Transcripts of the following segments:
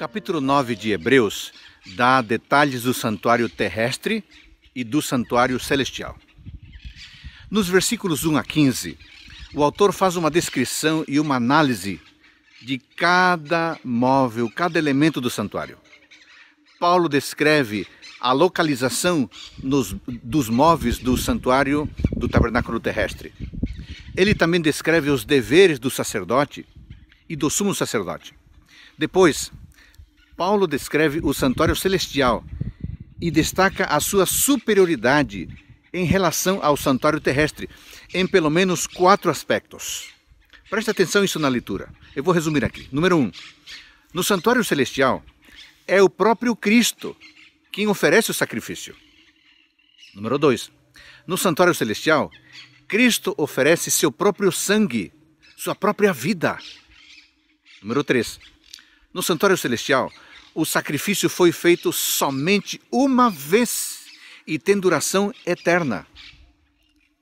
capítulo 9 de Hebreus dá detalhes do santuário terrestre e do santuário celestial. Nos versículos 1 a 15, o autor faz uma descrição e uma análise de cada móvel, cada elemento do santuário. Paulo descreve a localização nos, dos móveis do santuário do tabernáculo terrestre. Ele também descreve os deveres do sacerdote e do sumo sacerdote. Depois, Paulo descreve o santuário celestial e destaca a sua superioridade em relação ao santuário terrestre, em pelo menos quatro aspectos. Preste atenção isso na leitura. Eu vou resumir aqui. Número um, no santuário celestial é o próprio Cristo quem oferece o sacrifício. Número dois, no santuário celestial, Cristo oferece seu próprio sangue, sua própria vida. Número três, no santuário celestial, o sacrifício foi feito somente uma vez e tem duração eterna.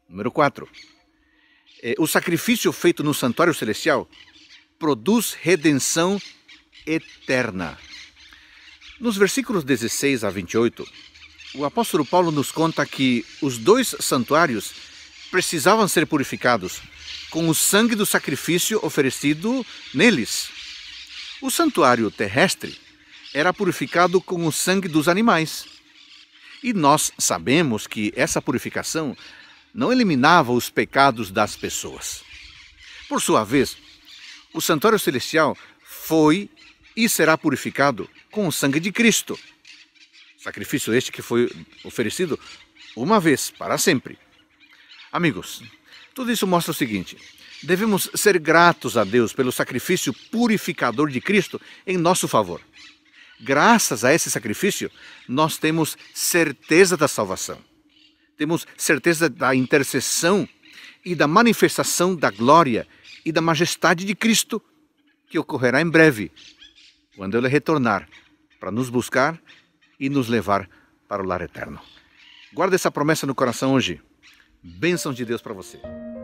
Número 4. É, o sacrifício feito no santuário celestial produz redenção eterna. Nos versículos 16 a 28, o apóstolo Paulo nos conta que os dois santuários precisavam ser purificados com o sangue do sacrifício oferecido neles. O santuário terrestre era purificado com o sangue dos animais. E nós sabemos que essa purificação não eliminava os pecados das pessoas. Por sua vez, o santuário celestial foi e será purificado com o sangue de Cristo. Sacrifício este que foi oferecido uma vez para sempre. Amigos, tudo isso mostra o seguinte: devemos ser gratos a Deus pelo sacrifício purificador de Cristo em nosso favor graças a esse sacrifício, nós temos certeza da salvação, temos certeza da intercessão e da manifestação da glória e da majestade de Cristo, que ocorrerá em breve, quando Ele retornar para nos buscar e nos levar para o lar eterno. Guarda essa promessa no coração hoje. Bênção de Deus para você.